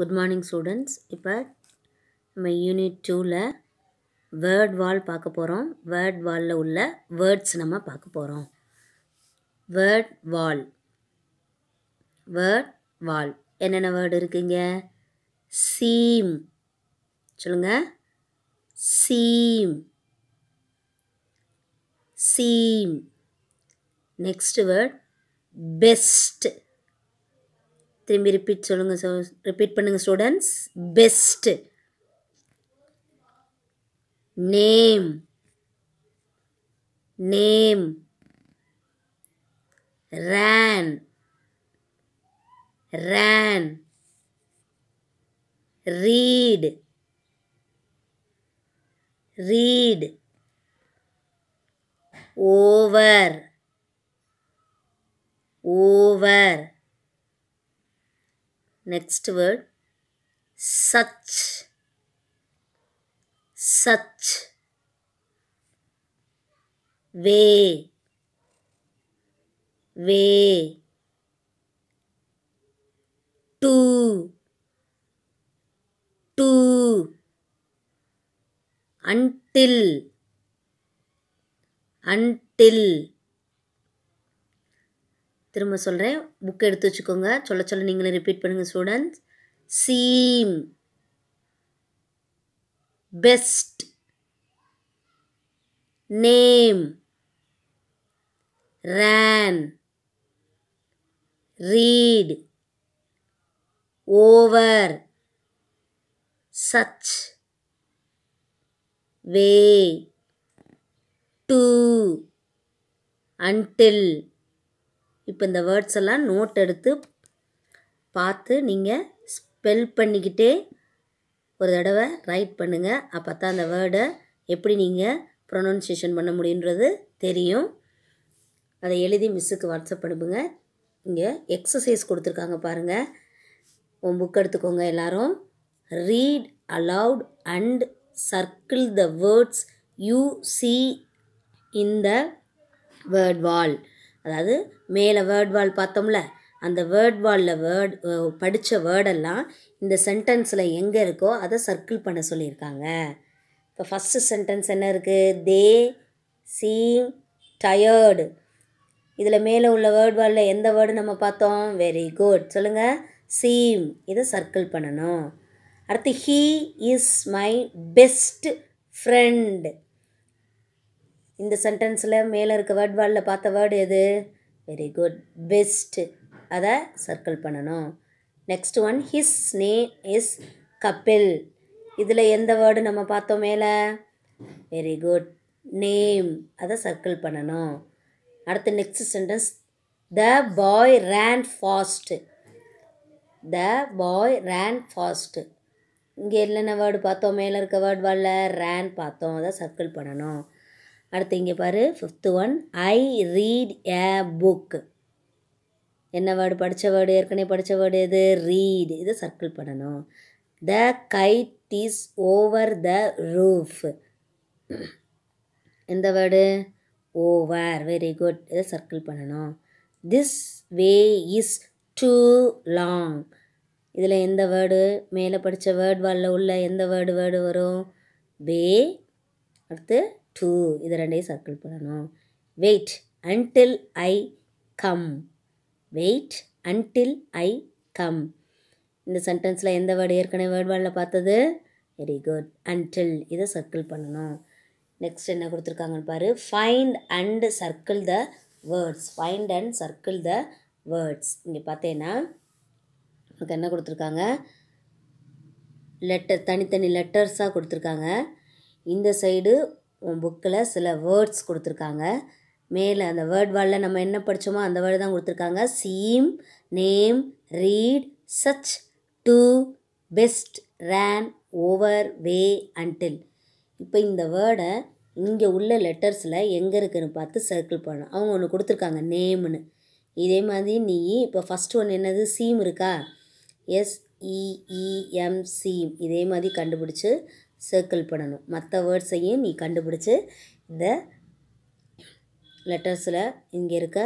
good morning students இப்போ நம்ம unit டூவில் வேர்ட் வால் பார்க்க போகிறோம் வேர்ட் வாலில் உள்ள வேர்ட்ஸ் நம்ம பார்க்க போகிறோம் வேர்ட் வால் வேர்ட் வால் என்னென்ன வேர்டு இருக்குங்க சீம் சொல்லுங்கள் seem seem next word best திரும்பி ரிப்பீட் சொல்லுங்கள் ரிப்பீட் பண்ணுங்கள் students best name name ran ran read read over over Next word such, such, way, way, to, to, until, until திரும்ப சொல்கிறேன் book எடுத்து வச்சுக்கோங்க சொல்ல சொல்ல நீங்களே ரிப்பீட் பண்ணுங்கள் students seem best name ran read over such way too until இப்போ இந்த வேர்ட்ஸ் எல்லாம் நோட் எடுத்து பார்த்து நீங்கள் ஸ்பெல் பண்ணிக்கிட்டே ஒரு தடவை ரைட் பண்ணுங்கள் அப்போ தான் அந்த வேர்டை எப்படி நீங்கள் ப்ரொனன்சியேஷன் பண்ண முடியுன்றது தெரியும் அதை எழுதி மிஸ்ஸுக்கு வாட்ஸ்அப் அனுப்புங்க இங்கே எக்ஸசைஸ் கொடுத்துருக்காங்க பாருங்கள் உன் புக் எடுத்துக்கோங்க எல்லோரும் read aloud and circle the words you see in the word wall அதாவது மேலே வேர்ட் வால் பார்த்தோம்ல அந்த வேர்ட் வாலில் வேர்ட் படித்த வேர்டெல்லாம் இந்த சென்டென்ஸில் எங்கே இருக்கோ அதை சர்க்கிள் பண்ண சொல்லியிருக்காங்க இப்போ ஃபஸ்ட்டு சென்டென்ஸ் என்ன இருக்குது தே சீம் டயர்டு இதில் மேலே உள்ள வேர்ட் வாலில் எந்த வேர்டு நம்ம பார்த்தோம் வெரி குட் சொல்லுங்கள் சீம் இதை சர்க்கிள் பண்ணணும் அடுத்து he is my best friend இந்த சென்டென்ஸில் மேலே இருக்க வேர்ட் வேர்டில் பார்த்த வேர்டு எது வெரி குட் பெஸ்ட்டு அதை சர்க்கிள் பண்ணணும் next one his name is Kapil இதில் எந்த வேர்டு நம்ம பார்த்தோம் மேலே வெரி குட் நேம் அதை சர்க்கிள் பண்ணணும் அடுத்து next sentence the boy ran fast the boy ran fast இங்கே என்னென்ன வேர்டு பார்த்தோம் மேலே இருக்க வேர்ட் வரல ரேன் பார்த்தோம் அதை சர்க்கிள் பண்ணணும் அடுத்து இங்கே பாரு fifth one I read a book என்ன வேர்டு படித்த வேர்டு ஏற்கனவே படித்த வேர்டு எது ரீடு இதை சர்க்கிள் பண்ணணும் the kite is over the roof எந்த வேர்டு ஓவர் வெரி குட் இதை சர்க்கிள் பண்ணணும் this way is too long இதில் எந்த வேர்டு மேலே படித்த வேர்டு வரல உள்ள எந்த வேர்டு வேர்டு வரும் வே அடுத்து டூ இது ரெண்டையும் சர்க்கிள் பண்ணணும் wait until I come wait until I come இந்த சென்டென்ஸில் எந்த வேர்டு ஏற்கனவே வேர்ட் வேர்டில் பார்த்தது வெரி குட் அன்டில் இதை சர்க்கிள் பண்ணணும் நெக்ஸ்ட் என்ன கொடுத்துருக்காங்கன்னு பாரு find and circle the words find and circle the words இங்கே பார்த்தேன்னா நமக்கு என்ன கொடுத்துருக்காங்க லெட்டர் தனித்தனி லெட்டர்ஸாக கொடுத்துருக்காங்க இந்த சைடு உன் புக்கில் சில வேர்ட்ஸ் கொடுத்துருக்காங்க மேலே அந்த வேர்ட் வால்ல நம்ம என்ன படித்தோமோ அந்த வேர்டு தான் கொடுத்துருக்காங்க seem name read such too best ran over way until இப்போ இந்த வேர்டை இங்கே உள்ள லெட்டர்ஸில் எங்கே இருக்குன்னு பார்த்து சர்க்கிள் பண்ணணும் அவங்க ஒன்று கொடுத்துருக்காங்க நேம்னு இதே மாதிரி நீ இப்போ ஃபஸ்ட் ஒன்று என்னது சீம் இருக்கா எஸ்இஇஎம் சீம் e e இதே மாதிரி கண்டுபிடிச்சி சர்க்கிள் பண்ணணும் மற்ற வேர்ட்ஸையும் நீ கண்டுபிடிச்சி இந்த லெட்டர்ஸில் இங்கே இருக்க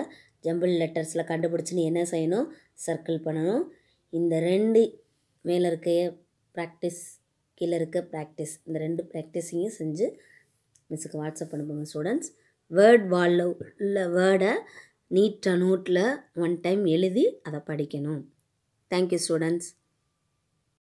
ஜம்பிள் லெட்டர்ஸில் கண்டுபிடிச்சி நீ என்ன செய்யணும் சர்க்கிள் பண்ணணும் இந்த ரெண்டு மேலே இருக்க ப்ராக்டிஸ் கீழே இருக்க ப்ராக்டிஸ் இந்த ரெண்டு ப்ராக்டிஸையும் செஞ்சு மிஸ்ஸுக்கு வாட்ஸ்அப் பண்ணுங்க ஸ்டூடெண்ட்ஸ் வேர்ட் வாலில் உள்ள வேர்டை நீட்டாக நோட்டில் ஒன் டைம் எழுதி அதை படிக்கணும் தேங்க்யூ ஸ்டூடெண்ட்ஸ்